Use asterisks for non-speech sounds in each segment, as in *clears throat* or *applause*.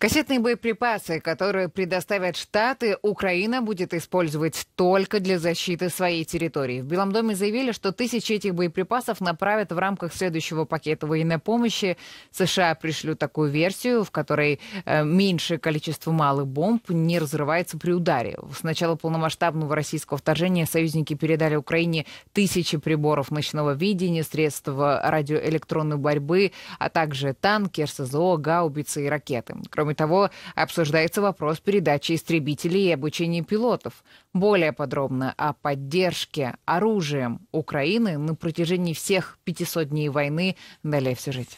Кассетные боеприпасы, которые предоставят Штаты, Украина будет использовать только для защиты своей территории. В Белом доме заявили, что тысячи этих боеприпасов направят в рамках следующего пакета военной помощи. США пришлют такую версию, в которой э, меньшее количество малых бомб не разрывается при ударе. С начала полномасштабного российского вторжения союзники передали Украине тысячи приборов ночного видения, средств радиоэлектронной борьбы, а также танки, РСЗО, гаубицы и ракеты. Кроме Кроме того, обсуждается вопрос передачи истребителей и обучения пилотов. Более подробно о поддержке оружием Украины на протяжении всех 500 дней войны далее в сюжете.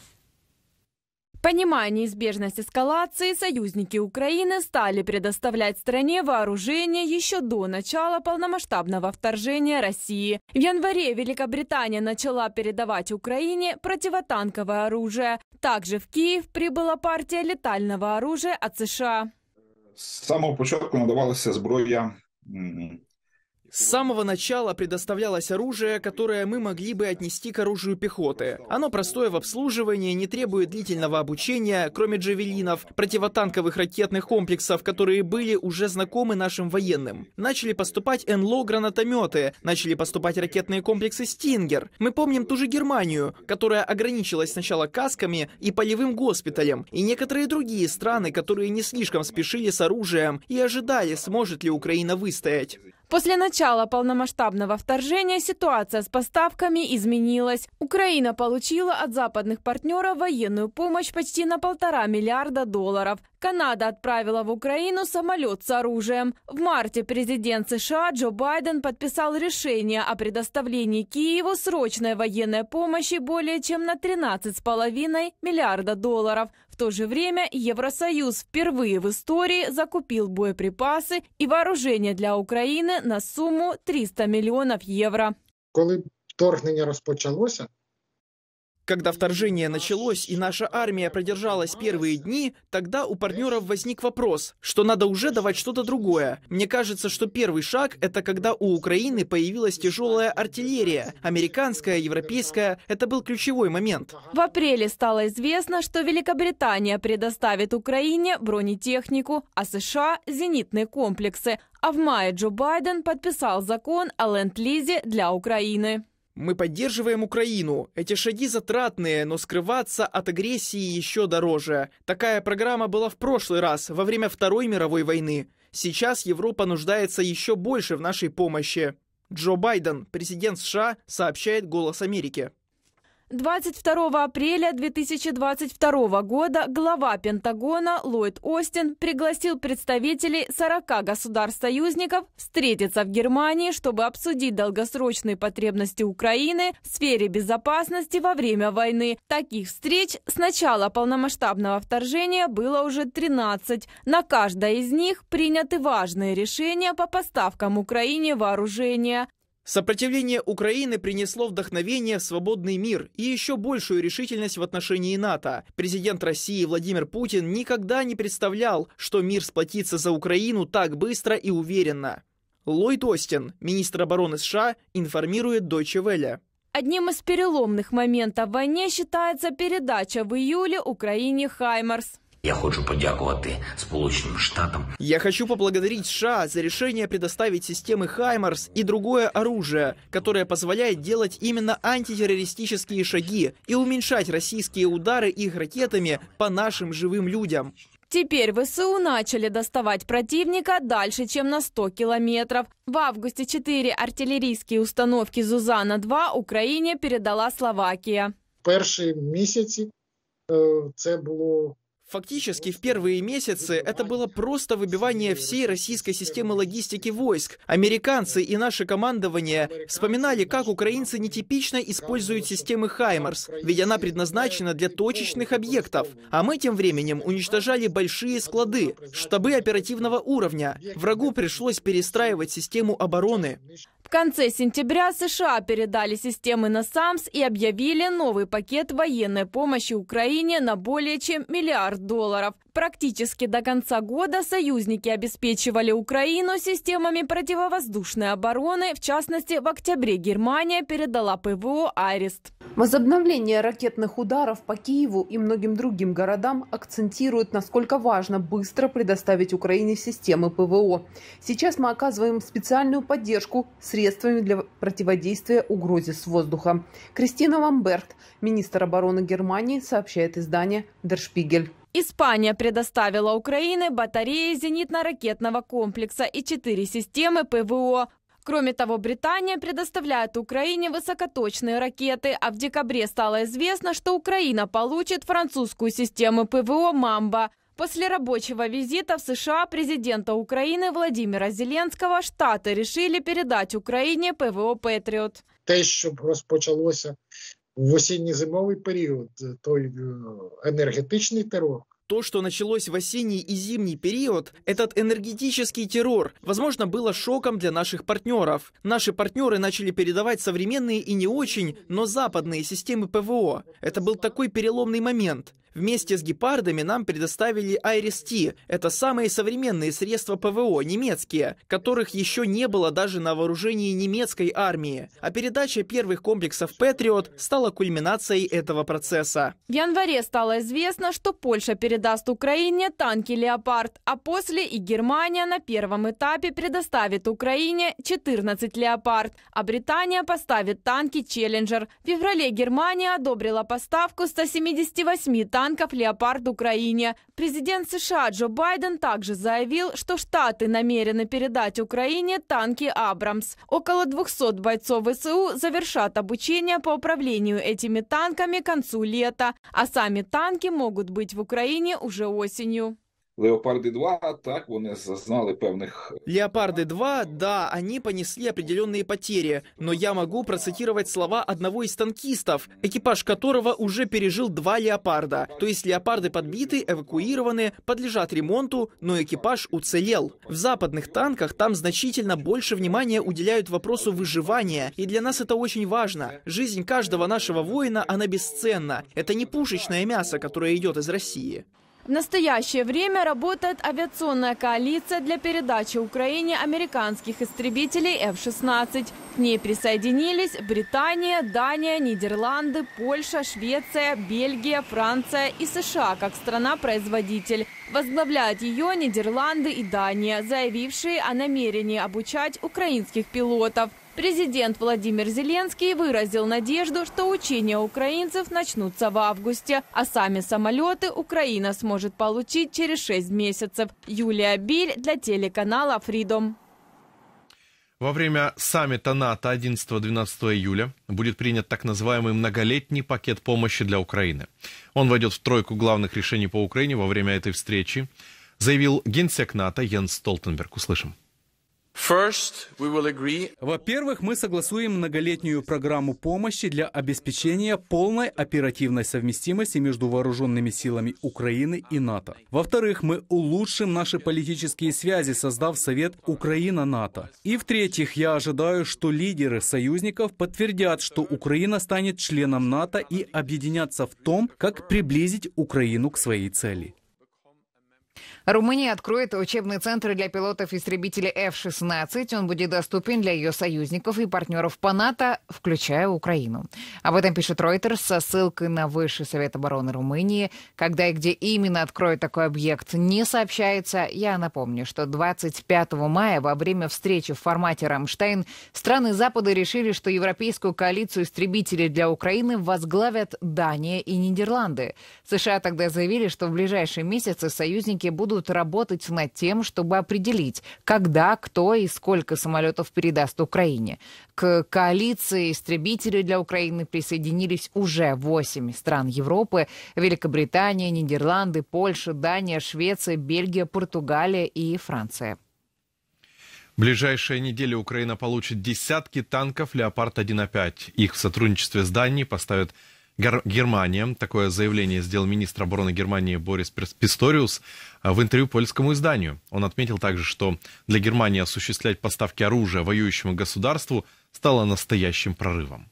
Понимая неизбежность эскалации, союзники Украины стали предоставлять стране вооружение еще до начала полномасштабного вторжения России. В январе Великобритания начала передавать Украине противотанковое оружие. Также в Киев прибыла партия летального оружия от США. С самого початку надавалася зброя с самого начала предоставлялось оружие, которое мы могли бы отнести к оружию пехоты. Оно простое в обслуживании, не требует длительного обучения, кроме джавелинов, противотанковых ракетных комплексов, которые были уже знакомы нашим военным. Начали поступать НЛО гранатометы, начали поступать ракетные комплексы «Стингер». Мы помним ту же Германию, которая ограничилась сначала касками и полевым госпиталем, и некоторые другие страны, которые не слишком спешили с оружием и ожидали, сможет ли Украина выстоять. После начала полномасштабного вторжения ситуация с поставками изменилась. Украина получила от западных партнеров военную помощь почти на полтора миллиарда долларов. Канада отправила в Украину самолет с оружием. В марте президент США Джо Байден подписал решение о предоставлении Киеву срочной военной помощи более чем на 13,5 миллиарда долларов то же время Евросоюз впервые в истории закупил боеприпасы и вооружение для Украины на сумму 300 миллионов евро. Когда вторгнення розпочалося, когда вторжение началось и наша армия продержалась первые дни, тогда у партнеров возник вопрос, что надо уже давать что-то другое. Мне кажется, что первый шаг — это когда у Украины появилась тяжелая артиллерия, американская, европейская. Это был ключевой момент. В апреле стало известно, что Великобритания предоставит Украине бронетехнику, а США — зенитные комплексы. А в мае Джо Байден подписал закон о ленд-лизе для Украины. Мы поддерживаем Украину. Эти шаги затратные, но скрываться от агрессии еще дороже. Такая программа была в прошлый раз, во время Второй мировой войны. Сейчас Европа нуждается еще больше в нашей помощи. Джо Байден, президент США, сообщает «Голос Америки». 22 апреля 2022 года глава Пентагона Ллойд Остин пригласил представителей 40 государств-союзников встретиться в Германии, чтобы обсудить долгосрочные потребности Украины в сфере безопасности во время войны. Таких встреч с начала полномасштабного вторжения было уже 13. На каждой из них приняты важные решения по поставкам Украине вооружения. Сопротивление Украины принесло вдохновение в свободный мир и еще большую решительность в отношении НАТО. Президент России Владимир Путин никогда не представлял, что мир сплотится за Украину так быстро и уверенно. Ллойд Остин, министр обороны США, информирует Deutsche Welle. Одним из переломных моментов в войне считается передача в июле Украине «Хаймарс». Я хочу подякувати Сполученным Штатам. Я хочу поблагодарить США за решение предоставить системы «Хаймарс» и другое оружие, которое позволяет делать именно антитеррористические шаги и уменьшать российские удары их ракетами по нашим живым людям. Теперь ВСУ начали доставать противника дальше, чем на 100 километров. В августе четыре артиллерийские установки «Зузана-2» Украине передала Словакия. первые месяцы это было Фактически, в первые месяцы это было просто выбивание всей российской системы логистики войск. Американцы и наше командование вспоминали, как украинцы нетипично используют системы «Хаймарс», ведь она предназначена для точечных объектов. А мы тем временем уничтожали большие склады, штабы оперативного уровня. Врагу пришлось перестраивать систему обороны конце сентября США передали системы на САМС и объявили новый пакет военной помощи Украине на более чем миллиард долларов. Практически до конца года союзники обеспечивали Украину системами противовоздушной обороны. В частности, в октябре Германия передала ПВО «Арест». Возобновление ракетных ударов по Киеву и многим другим городам акцентирует, насколько важно быстро предоставить Украине системы ПВО. Сейчас мы оказываем специальную поддержку средствами для противодействия угрозе с воздуха. Кристина Ламберт, министр обороны Германии, сообщает издание «Дершпигель». Испания предоставила Украине батареи зенитно-ракетного комплекса и четыре системы ПВО Кроме того, Британия предоставляет Украине высокоточные ракеты, а в декабре стало известно, что Украина получит французскую систему ПВО «Мамба». После рабочего визита в США президента Украины Владимира Зеленского Штати решили передать Украине ПВО Петріот. Те, що розпочалося в осінньо-зимовий період, той енергетичний терор, то, что началось в осенний и зимний период, этот энергетический террор, возможно, было шоком для наших партнеров. Наши партнеры начали передавать современные и не очень, но западные системы ПВО. Это был такой переломный момент. Вместе с гепардами нам предоставили Айрис-Т. Это самые современные средства ПВО, немецкие, которых еще не было даже на вооружении немецкой армии. А передача первых комплексов «Патриот» стала кульминацией этого процесса. В январе стало известно, что Польша передаст Украине танки «Леопард», а после и Германия на первом этапе предоставит Украине 14 «Леопард», а Британия поставит танки «Челленджер». В феврале Германия одобрила поставку 178 танков танков «Леопард» Украине. Президент США Джо Байден также заявил, что Штаты намерены передать Украине танки «Абрамс». Около 200 бойцов ВСУ завершат обучение по управлению этими танками к концу лета, а сами танки могут быть в Украине уже осенью. Леопарды 2, так, вони зазнали певных... Леопарды 2, да, они понесли определенные потери, но я могу процитировать слова одного из танкистов, экипаж которого уже пережил два леопарда. То есть леопарды подбиты, эвакуированы, подлежат ремонту, но экипаж уцелел. В западных танках там значительно больше внимания уделяют вопросу выживания, и для нас это очень важно. Жизнь каждого нашего воина, она бесценна. Это не пушечное мясо, которое идет из России. В настоящее время работает авиационная коалиция для передачи Украине американских истребителей F-16. К ней присоединились Британия, Дания, Нидерланды, Польша, Швеция, Бельгия, Франция и США как страна-производитель. Возглавляют ее Нидерланды и Дания, заявившие о намерении обучать украинских пилотов. Президент Владимир Зеленский выразил надежду, что учения украинцев начнутся в августе, а сами самолеты Украина сможет получить через 6 месяцев. Юлия Биль для телеканала Freedom. Во время саммита НАТО 11-12 июля будет принят так называемый многолетний пакет помощи для Украины. Он войдет в тройку главных решений по Украине во время этой встречи, заявил генсек НАТО Йенс Столтенберг. Услышим. Во-первых, мы согласуем многолетнюю программу помощи для обеспечения полной оперативной совместимости между вооруженными силами Украины и НАТО. Во-вторых, мы улучшим наши политические связи, создав Совет Украина-НАТО. И в-третьих, я ожидаю, что лидеры союзников подтвердят, что Украина станет членом НАТО и объединятся в том, как приблизить Украину к своей цели. Румыния откроет учебный центр для пилотов истребителей F-16. Он будет доступен для ее союзников и партнеров по НАТО, включая Украину. Об этом пишет Reuters со ссылкой на Высший совет обороны Румынии. Когда и где именно откроет такой объект, не сообщается. Я напомню, что 25 мая во время встречи в формате «Рамштайн» страны Запада решили, что европейскую коалицию истребителей для Украины возглавят Дания и Нидерланды. США тогда заявили, что в ближайшие месяцы союзники будут будут работать над тем, чтобы определить, когда, кто и сколько самолетов передаст Украине. К коалиции истребителей для Украины присоединились уже 8 стран Европы. Великобритания, Нидерланды, Польша, Дания, Швеция, Бельгия, Португалия и Франция. В ближайшие недели Украина получит десятки танков «Леопард-1А5». Их в сотрудничестве с Данией поставят Гер... Германия. Такое заявление сделал министр обороны Германии Борис Писториус а, в интервью польскому изданию. Он отметил также, что для Германии осуществлять поставки оружия воюющему государству стало настоящим прорывом.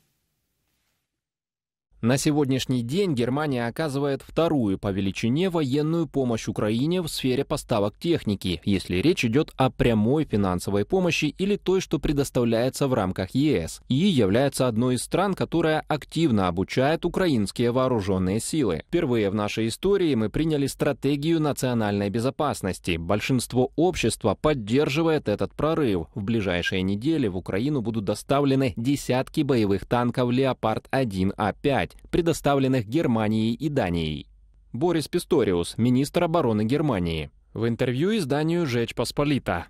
На сегодняшний день Германия оказывает вторую по величине военную помощь Украине в сфере поставок техники, если речь идет о прямой финансовой помощи или той, что предоставляется в рамках ЕС, и является одной из стран, которая активно обучает украинские вооруженные силы. Впервые в нашей истории мы приняли стратегию национальной безопасности. Большинство общества поддерживает этот прорыв. В ближайшие недели в Украину будут доставлены десятки боевых танков «Леопард-1А5». 5, предоставленных Германией и Данией. Борис Писториус, министр обороны Германии. В интервью изданию «Жечь Посполита»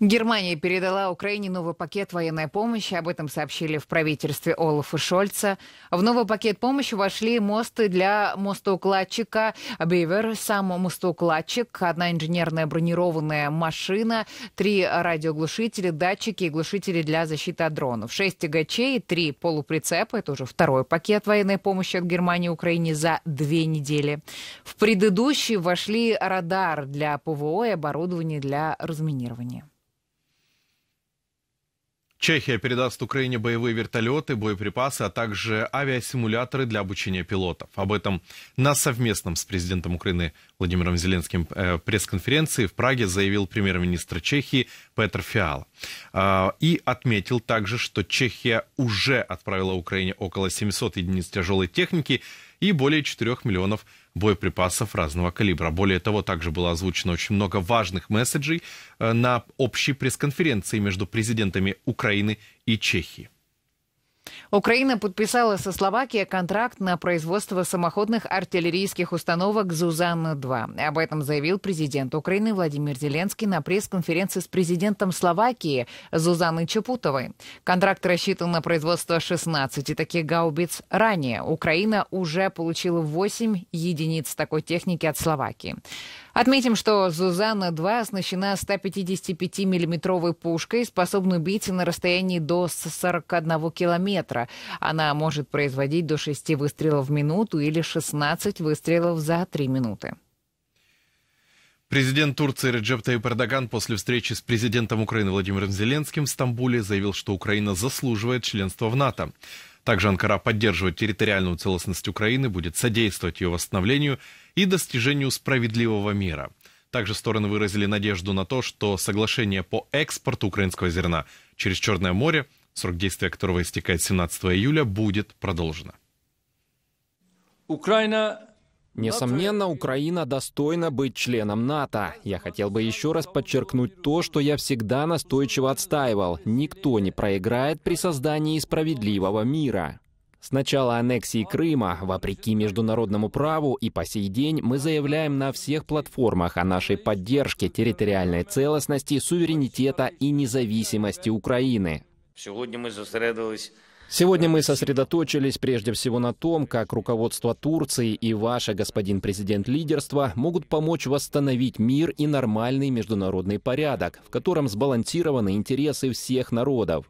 Германия передала Украине новый пакет военной помощи. Об этом сообщили в правительстве Олафа Шольца. В новый пакет помощи вошли мосты для мостоукладчика Бивер, сам мостоукладчик, одна инженерная бронированная машина, три радиоглушителя, датчики и глушители для защиты от дронов, шесть тягачей, три полуприцепа. Это уже второй пакет военной помощи от Германии Украине за две недели. В предыдущий вошли радар для ПВО и оборудование для разминирования. Чехия передаст Украине боевые вертолеты, боеприпасы, а также авиасимуляторы для обучения пилотов. Об этом на совместном с президентом Украины Владимиром Зеленским э, пресс-конференции в Праге заявил премьер-министр Чехии Петр Фиал. А, и отметил также, что Чехия уже отправила Украине около 700 единиц тяжелой техники и более 4 миллионов рублей боеприпасов разного калибра. Более того, также было озвучено очень много важных месседжей э, на общей пресс-конференции между президентами Украины и Чехии. Украина подписала со Словакией контракт на производство самоходных артиллерийских установок «Зузанна-2». Об этом заявил президент Украины Владимир Зеленский на пресс-конференции с президентом Словакии Зузаной Чапутовой. Контракт рассчитан на производство 16 таких гаубиц ранее. Украина уже получила 8 единиц такой техники от Словакии. Отметим, что «Зузана-2» оснащена 155-миллиметровой пушкой, способной бить на расстоянии до 41 километра. Она может производить до 6 выстрелов в минуту или 16 выстрелов за 3 минуты. Президент Турции Реджеп Таyyip Эрдоган после встречи с президентом Украины Владимиром Зеленским в Стамбуле заявил, что Украина заслуживает членства в НАТО. Также Анкара поддерживает территориальную целостность Украины, будет содействовать ее восстановлению и достижению справедливого мира. Также стороны выразили надежду на то, что соглашение по экспорту украинского зерна через Черное море, срок действия которого истекает 17 июля, будет продолжено. Украина Несомненно, Украина достойна быть членом НАТО. Я хотел бы еще раз подчеркнуть то, что я всегда настойчиво отстаивал. Никто не проиграет при создании справедливого мира. С начала аннексии Крыма, вопреки международному праву и по сей день, мы заявляем на всех платформах о нашей поддержке территориальной целостности, суверенитета и независимости Украины. Сегодня мы зосередились Сегодня мы сосредоточились прежде всего на том, как руководство Турции и ваше, господин президент, лидерство могут помочь восстановить мир и нормальный международный порядок, в котором сбалансированы интересы всех народов.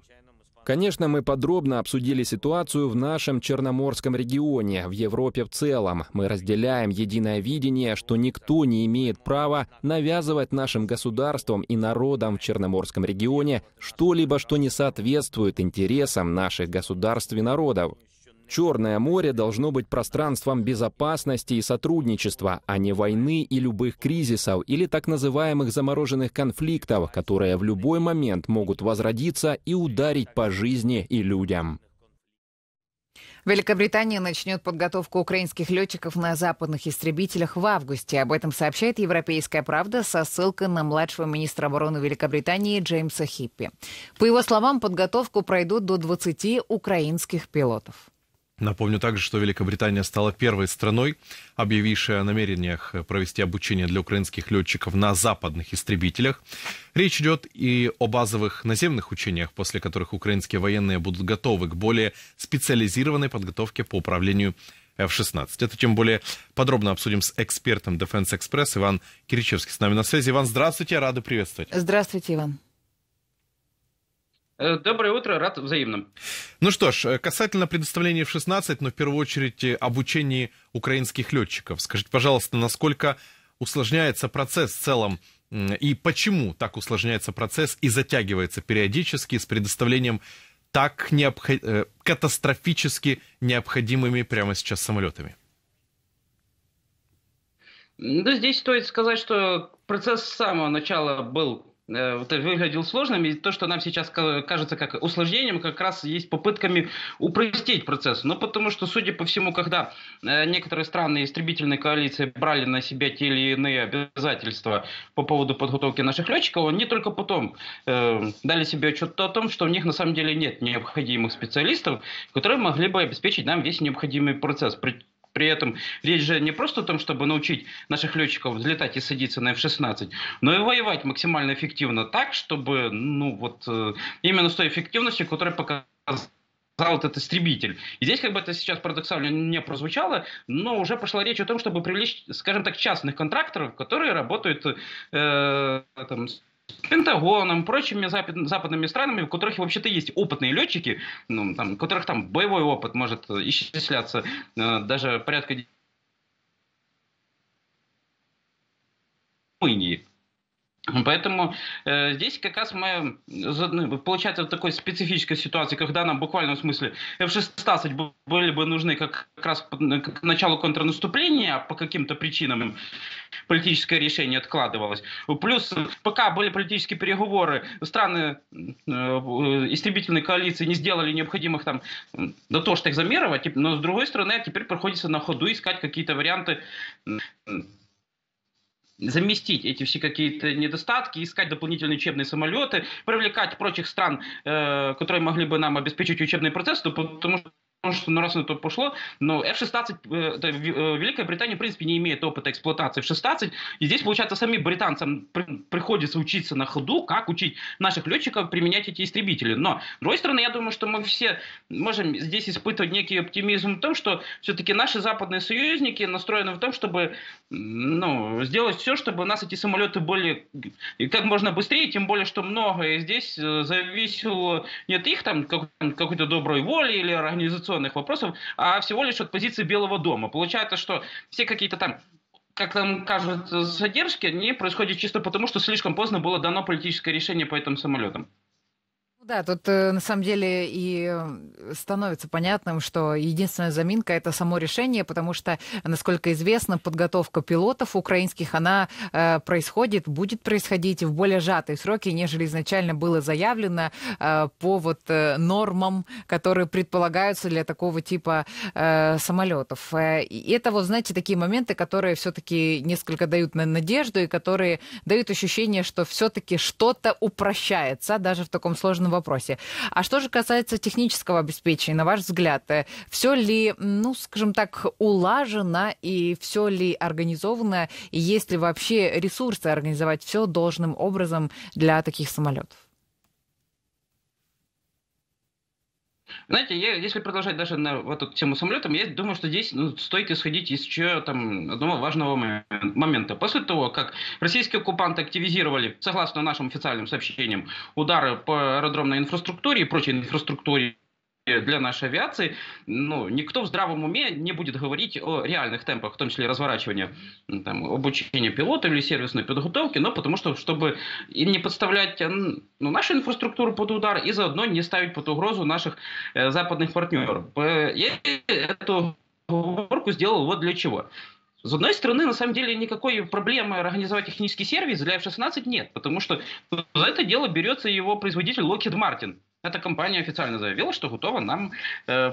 Конечно, мы подробно обсудили ситуацию в нашем Черноморском регионе, в Европе в целом. Мы разделяем единое видение, что никто не имеет права навязывать нашим государствам и народам в Черноморском регионе что-либо, что не соответствует интересам наших государств и народов. Черное море должно быть пространством безопасности и сотрудничества, а не войны и любых кризисов или так называемых замороженных конфликтов, которые в любой момент могут возродиться и ударить по жизни и людям. Великобритания начнет подготовку украинских летчиков на западных истребителях в августе. Об этом сообщает «Европейская правда» со ссылкой на младшего министра обороны Великобритании Джеймса Хиппи. По его словам, подготовку пройдут до 20 украинских пилотов. Напомню также, что Великобритания стала первой страной, объявившей о намерениях провести обучение для украинских летчиков на западных истребителях. Речь идет и о базовых наземных учениях, после которых украинские военные будут готовы к более специализированной подготовке по управлению F-16. Это тем более подробно обсудим с экспертом Defense Express Иван Киричевский с нами на связи. Иван, здравствуйте, рады приветствовать. Здравствуйте, Иван. Э, доброе утро, рад взаимным. Ну что ж, э, касательно предоставления в 16, но в первую очередь э, обучении украинских летчиков. Скажите, пожалуйста, насколько усложняется процесс в целом и почему так усложняется процесс и затягивается периодически с предоставлением так необхо... катастрофически необходимыми прямо сейчас самолетами? Да ну, здесь стоит сказать, что процесс с самого начала был Э, выглядел сложным, и то, что нам сейчас кажется как усложнением, как раз есть попытками упростить процесс. Но ну, потому что, судя по всему, когда э, некоторые страны истребительной коалиции брали на себя те или иные обязательства по поводу подготовки наших летчиков, они только потом э, дали себе отчет о том, что у них на самом деле нет необходимых специалистов, которые могли бы обеспечить нам весь необходимый процесс. При этом речь же не просто о том, чтобы научить наших летчиков взлетать и садиться на F-16, но и воевать максимально эффективно так, чтобы, ну вот, э, именно с той эффективностью, которая показала этот истребитель. И здесь как бы это сейчас парадоксально не прозвучало, но уже пошла речь о том, чтобы привлечь, скажем так, частных контракторов, которые работают э, там, Пентагоном, прочими запад, западными странами, в которых вообще-то есть опытные летчики, ну, там, у которых там боевой опыт может исчисляться э, даже порядка Поэтому э, здесь как раз мы, ну, получается, в такой специфической ситуации, когда нам буквально в смысле F-16 были бы нужны как, как раз э, к началу контрнаступления, а по каким-то причинам политическое решение откладывалось. Плюс пока были политические переговоры, страны э, э истребительной коалиции не сделали необходимых там дотошных замеров, но с другой стороны теперь приходится на ходу искать какие-то варианты заместить эти все какие-то недостатки, искать дополнительные учебные самолеты, привлекать прочих стран, э, которые могли бы нам обеспечить учебный процесс, ну, потому что Потому что, ну, раз на то пошло, но F-16, э, это, э, Великая Британия, в принципе, не имеет опыта эксплуатации F-16, и здесь, получается, самим британцам приходится учиться на ходу, как учить наших летчиков применять эти истребители. Но, с другой стороны, я думаю, что мы все можем здесь испытывать некий оптимизм в том, что все-таки наши западные союзники настроены в том, чтобы, ну, сделать все, чтобы у нас эти самолеты были как можно быстрее, тем более, что многое здесь э, зависело не от их там как какой-то доброй воли или организационной организационных вопросов, а всего лишь от позиции Белого дома. Получается, что все какие-то там как нам кажут, задержки, э, они происходят чисто потому, что слишком поздно было дано политическое решение по этим самолетам. Ну да, тут э, на самом деле и э, становится понятным, что единственная заминка это само решение, потому что, насколько известно, подготовка пилотов украинских, она э, происходит, будет происходить в более сжатые сроки, нежели изначально было заявлено э, по вот э, нормам, которые предполагаются для такого типа э, самолетов. И это вот, знаете, такие моменты, которые все-таки несколько дают на надежду и которые дают ощущение, что все-таки что-то упрощается, даже в таком сложном вопросе. А что же касается технического обеспечения, на ваш взгляд, э, все ли, ну, скажем так, улажено и все ли организовано, и есть ли вообще ресурсы организовать все должным образом для таких самолетов? Знаете, я, если продолжать даже на вот эту тему самолетом, я думаю, что здесь ну, стоит исходить из еще там, одного важного момента. После того, как российские оккупанты активизировали, согласно нашим официальным сообщениям, удары по аэродромной инфраструктуре и прочей инфраструктуре Э, для нашей авиации, ну, никто в здравом уме не будет говорить о реальных темпах, в том числе разворачивания, там, обучения пилотов или сервисной подготовки, но потому что, чтобы и не подставлять ну, нашу инфраструктуру под удар и заодно не ставить под угрозу наших э, западных партнеров. Э, я эту оговорку сделал вот для чего. С одной стороны, на самом деле никакой проблемы организовать технический сервис для F-16 нет, потому что за это дело берется его производитель Lockheed Martin, эта компания официально заявила, что готова нам э,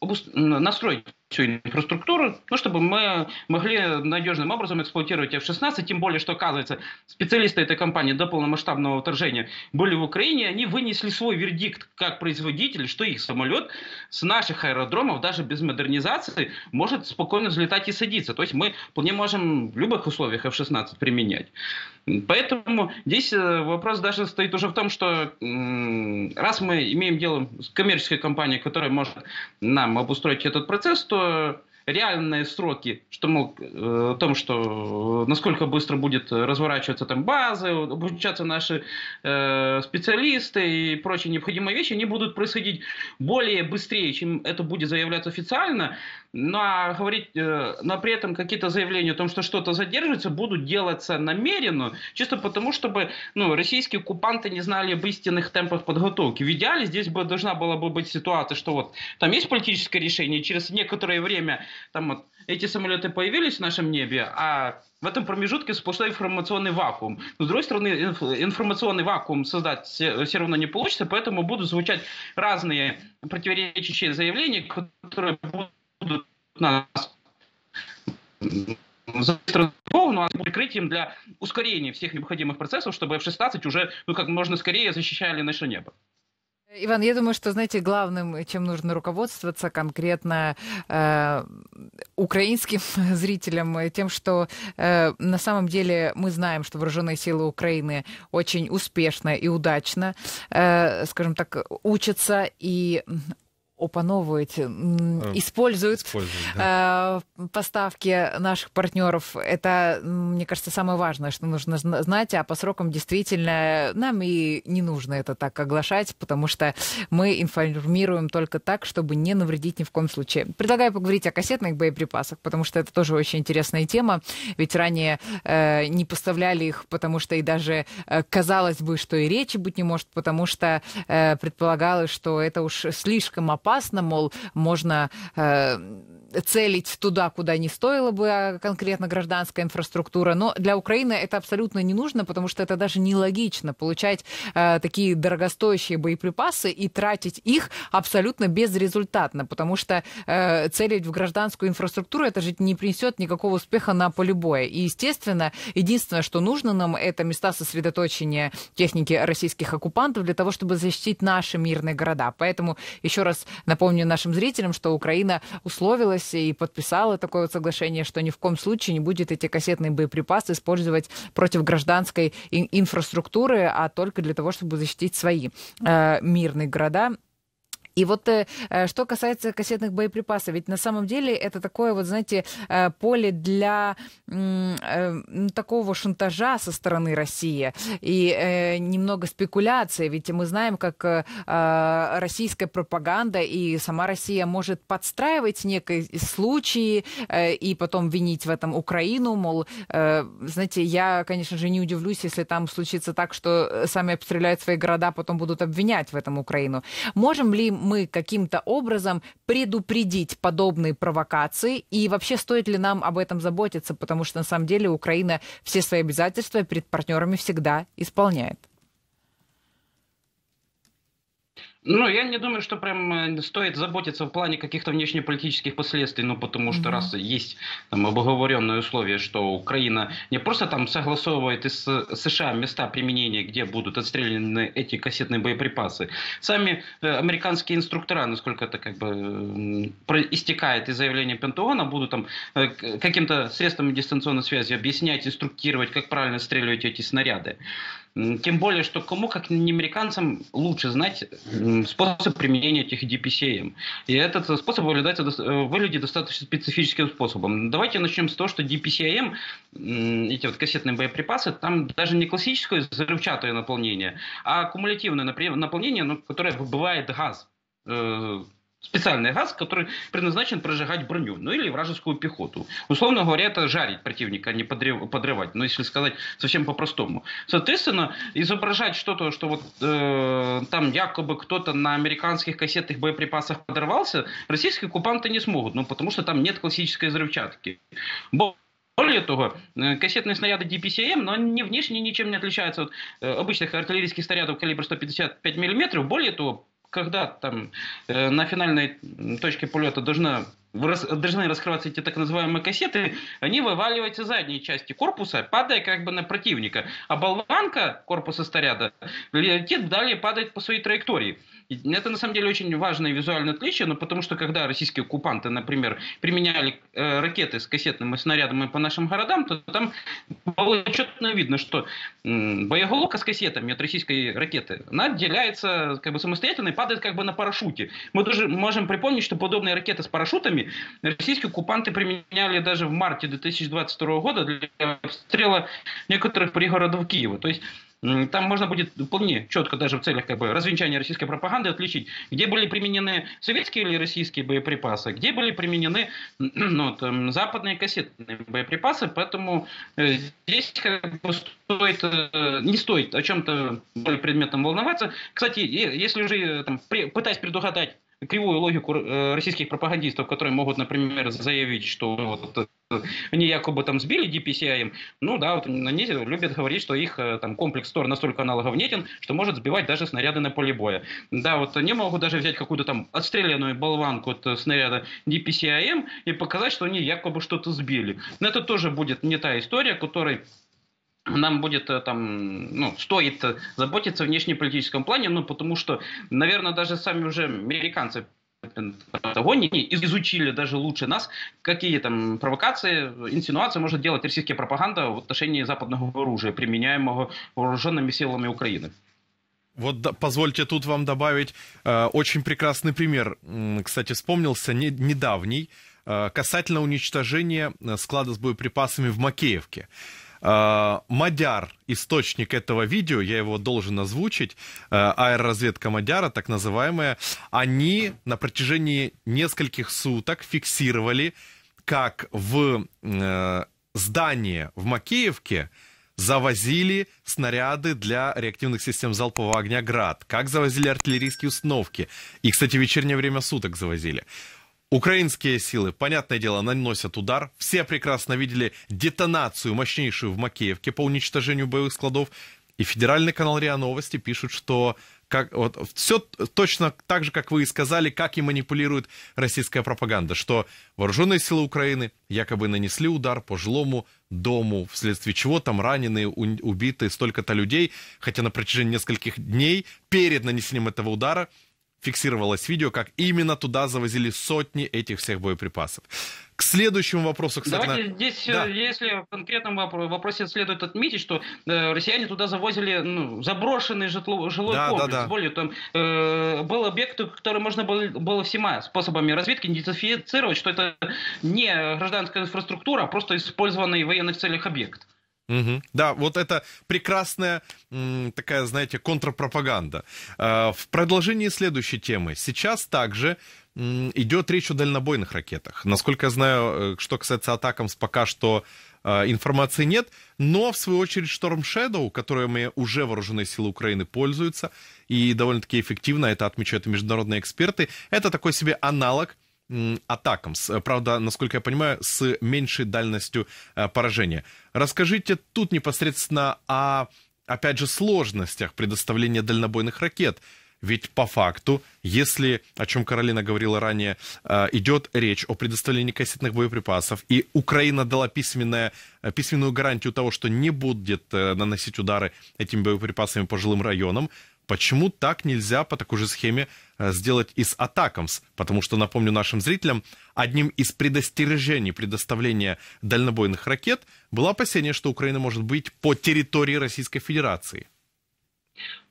обус- настроить всю инфраструктуру, ну, чтобы мы могли надежным образом эксплуатировать F-16, тем более, что, оказывается, специалисты этой компании до полномасштабного вторжения были в Украине, они вынесли свой вердикт как производитель, что их самолет с наших аэродромов даже без модернизации может спокойно взлетать и садиться. То есть мы вполне можем в любых условиях F-16 применять. Поэтому здесь э, вопрос даже стоит уже в том, что раз мы имеем дело с коммерческой компанией, которая может нам обустроить этот процесс, то 서울 реальные сроки, что, мол, э, о том, что э, насколько быстро будет разворачиваться там базы, обучаться наши э, специалисты и прочие необходимые вещи, они будут происходить более быстрее, чем это будет заявляться официально, но ну, а говорить, э, но при этом какие-то заявления о том, что что-то задерживается, будут делаться намеренно, чисто потому, чтобы ну, российские оккупанты не знали об истинных темпах подготовки. В идеале здесь бы должна была бы быть ситуация, что вот там есть политическое решение, через некоторое время там вот эти самолеты появились в нашем небе, а в этом промежутке сплошной информационный вакуум. Но, с другой стороны, инф информационный вакуум создать все, все равно не получится, поэтому будут звучать разные противоречащие заявления, которые будут нас но а прикрытием для ускорения всех необходимых процессов, чтобы F-16 уже ну, как можно скорее защищали наше небо. Иван, я думаю, что, знаете, главным, чем нужно руководствоваться конкретно э, украинским *laughs* зрителям, тем, что э, на самом деле мы знаем, что вооруженные силы Украины очень успешно и удачно, э, скажем так, учатся и опановывают, э, используют, используют да. Э, поставки наших партнеров. Это, мне кажется, самое важное, что нужно знать, а по срокам действительно нам и не нужно это так оглашать, потому что мы информируем только так, чтобы не навредить ни в коем случае. Предлагаю поговорить о кассетных боеприпасах, потому что это тоже очень интересная тема, ведь ранее э, не поставляли их, потому что и даже э, казалось бы, что и речи быть не может, потому что э, предполагалось, что это уж слишком опасно, опасно, мол, можно э, целить туда, куда не стоило бы а конкретно гражданская инфраструктура. Но для Украины это абсолютно не нужно, потому что это даже нелогично получать э, такие дорогостоящие боеприпасы и тратить их абсолютно безрезультатно, потому что э, целить в гражданскую инфраструктуру это же не принесет никакого успеха на поле боя. И, естественно, единственное, что нужно нам, это места сосредоточения техники российских оккупантов для того, чтобы защитить наши мирные города. Поэтому еще раз напомню нашим зрителям, что Украина условилась подписалась и подписала такое вот соглашение, что ни в коем случае не будет эти кассетные боеприпасы использовать против гражданской инфраструктуры, а только для того, чтобы защитить свои э, мирные города и вот э, э, что касается кассетных боеприпасов, ведь на самом деле это такое вот, знаете, э, поле для такого шантажа со стороны России и немного спекуляции, ведь мы знаем, как российская пропаганда и сама Россия может подстраивать некие случаи и потом винить в этом Украину, мол, знаете, я, конечно же, не удивлюсь, если там случится так, что сами обстреляют свои города, а потом будут обвинять в этом Украину. Можем ли мы каким-то образом предупредить подобные провокации? И вообще стоит ли нам об этом заботиться? Потому что на самом деле Украина все свои обязательства перед партнерами всегда исполняет. Ну, я не думаю, что прям э, стоит заботиться в плане каких-то внешнеполитических последствий, ну, потому что mm-hmm. раз есть там обоговоренные условия, что Украина не просто там согласовывает из э, США места применения, где будут отстреляны эти кассетные боеприпасы. Сами э, американские инструктора, насколько это как бы истекает из заявления Пентагона, будут там каким-то средством дистанционной связи объяснять, инструктировать, как правильно стреливать эти снаряды. Тем более, что кому, как не американцам, лучше знать способ применения этих DPCM. И этот способ выглядит э, выглядит достаточно специфическим способом. Давайте начнем с того, что DPCM, эти вот кассетные боеприпасы, там даже не классическое взрывчатое наполнение, а кумулятивное наполнение, ну, которое выбывает газ э, специальный газ, который предназначен прожигать броню, ну или вражескую пехоту. Условно говоря, это жарить противника, а не подрывать, ну если сказать совсем по-простому. Соответственно, изображать что-то, что вот э, там якобы кто-то на американских кассетных боеприпасах подорвался, российские оккупанты не смогут, ну потому что там нет классической взрывчатки. Более того, э, кассетные снаряды DPCM, эм, но они внешне ничем не отличаются от э, обычных артиллерийских снарядов калибра 155 мм. Более того, когда там э, на финальной точке полета должна должны раскрываться эти так называемые кассеты, они вываливаются задней части корпуса, падая как бы на противника. А болванка корпуса снаряда летит далее, падает по своей траектории. Это на самом деле очень важное визуальное отличие, но потому что когда российские оккупанты, например, применяли э, ракеты с кассетным и снарядами по нашим городам, то там было четко видно, что э, боеголовка с кассетами от российской ракеты, она отделяется как бы самостоятельно и падает как бы на парашюте. Мы даже можем припомнить, что подобные ракеты с парашютами российские оккупанты применяли даже в марте 2022 года для обстрела некоторых пригородов Киева. То есть там можно будет вполне четко даже в целях как бы, развенчания российской пропаганды отличить, где были применены советские или российские боеприпасы, где были применены *clears throat* ну, там, эм, западные кассетные боеприпасы. Поэтому э, здесь как бы, стоит, э, не стоит о чем-то более предметом волноваться. Кстати, если уже э, там, при, пытаясь предугадать кривую логику российских пропагандистов, которые могут, например, заявить, что вот, они якобы там сбили DPCI, ну да, вот они любят говорить, что их там комплекс Тор настолько аналогов что может сбивать даже снаряды на поле боя. Да, вот они могут даже взять какую-то там отстрелянную болванку от снаряда DPCI и показать, что они якобы что-то сбили. Но ну, это тоже будет не та история, которой нам будет э, там, ну, стоит э, заботиться в внешнеполитическом плане, ну, потому что, наверное, даже сами уже американцы Пентагоне э, изучили даже лучше нас, какие там провокации, инсинуации может делать российская пропаганда в отношении западного оружия, применяемого вооруженными силами Украины. Вот да, позвольте тут вам добавить э, очень прекрасный пример. Кстати, вспомнился не, недавний э, касательно уничтожения склада с боеприпасами в Макеевке. Э, Мадяр, источник этого видео, я его должен озвучить, э, аэроразведка Мадяра, так называемая, они на протяжении нескольких суток фиксировали, как в э, здание в Макеевке завозили снаряды для реактивных систем залпового огня «Град», как завозили артиллерийские установки. И, кстати, в вечернее время суток завозили. Украинские силы, понятное дело, наносят удар. Все прекрасно видели детонацию мощнейшую в Макеевке по уничтожению боевых складов. И федеральный канал РИА Новости пишут, что как, вот, все точно так же, как вы и сказали, как и манипулирует российская пропаганда, что вооруженные силы Украины якобы нанесли удар по жилому дому, вследствие чего там раненые, убиты столько-то людей, хотя на протяжении нескольких дней перед нанесением этого удара фиксировалось видео, как именно туда завозили сотни этих всех боеприпасов. К следующему вопросу, кстати. Давайте на... здесь, э, да. если в конкретном вопросе следует отметить, что э, россияне туда завозили ну, заброшенный житло, жилой да, комплекс. Да, да. Более там э, был объект, который можно было, было всеми способами разведки идентифицировать, что это не гражданская инфраструктура, а просто использованный в военных целях объект. Угу. Да, вот это прекрасная такая, знаете, контрпропаганда. А, в продолжении следующей темы. Сейчас также идет речь о дальнобойных ракетах. Насколько я знаю, э, что касается атакамс, пока что а, информации нет. Но, в свою очередь, Storm Shadow, которыми уже вооруженные силы Украины пользуются, и довольно-таки эффективно, это отмечают международные эксперты, это такой себе аналог атакам. правда, насколько я понимаю, с меньшей дальностью э, поражения. Расскажите тут непосредственно о, опять же, сложностях предоставления дальнобойных ракет. Ведь по факту, если, о чем Каролина говорила ранее, э, идет речь о предоставлении кассетных боеприпасов, и Украина дала письменное, э, письменную гарантию того, что не будет наносить удары этими боеприпасами по жилым районам, Почему так нельзя по такой же схеме э, сделать и с Атакамс? Потому что, напомню нашим зрителям, одним из предостережений предоставления дальнобойных ракет было опасение, что Украина может быть по территории Российской Федерации.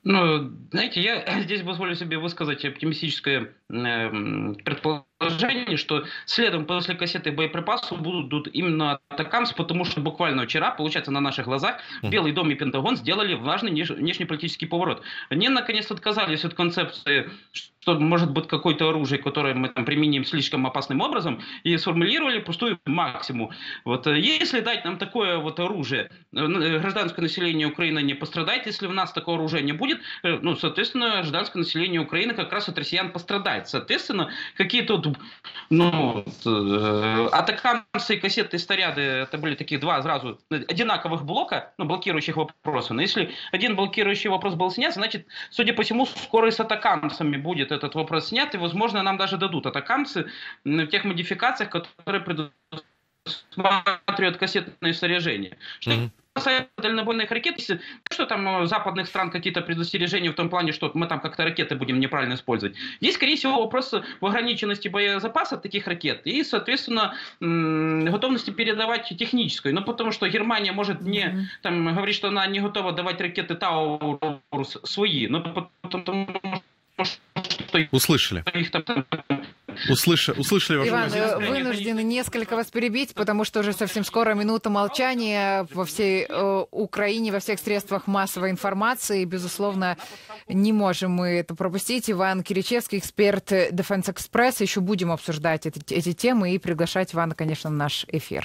Ну, знаете, я *clears throat* здесь позволю себе высказать оптимистическое э, предположение, что следом после кассеты боеприпасов будут именно атакамс, потому что буквально вчера, получается, на наших глазах Белый дом и Пентагон сделали важный внешнеполитический поворот. Они наконец отказались от концепции, что может быть какое-то оружие, которое мы там применим слишком опасным образом, и сформулировали пустую максимум. Вот э, если дать нам такое вот оружие, э, э, гражданское население Украины не пострадает, если у нас такое оружие не будет, будет, э, ну, соответственно, гражданское население Украины как раз от россиян пострадает. Соответственно, какие-то вот, ну, э, атакамсы и кассеты и снаряды, это были такие два сразу одинаковых блока, ну, блокирующих вопросы. Но если один блокирующий вопрос был снят, значит, судя по всему, скоро и с атакамсами будет этот вопрос снят, и, возможно, нам даже дадут атакамсы в тех модификациях, которые предусматривают кассетные снаряжения. Mm-hmm касается дальнобойных ракет, что там э, западных стран какие-то предостережения в том плане, что мы там как-то ракеты будем неправильно использовать. Здесь, скорее всего, вопрос в ограниченности боезапаса таких ракет и, соответственно, готовности передавать техническую. Ну, потому что Германия может не там говорить, что она не готова давать ракеты Таурус свои, но ну, потому что что... Услышали. Услыш... Услышали вашу Иван, э, вынуждены несколько вас перебить, потому что уже совсем скоро минута молчания во всей э, Украине, во всех средствах массовой информации. И, безусловно, не можем мы это пропустить. Иван Киричевский, эксперт Defense Express. Еще будем обсуждать эти, эти темы и приглашать Ивана, конечно, на наш эфир.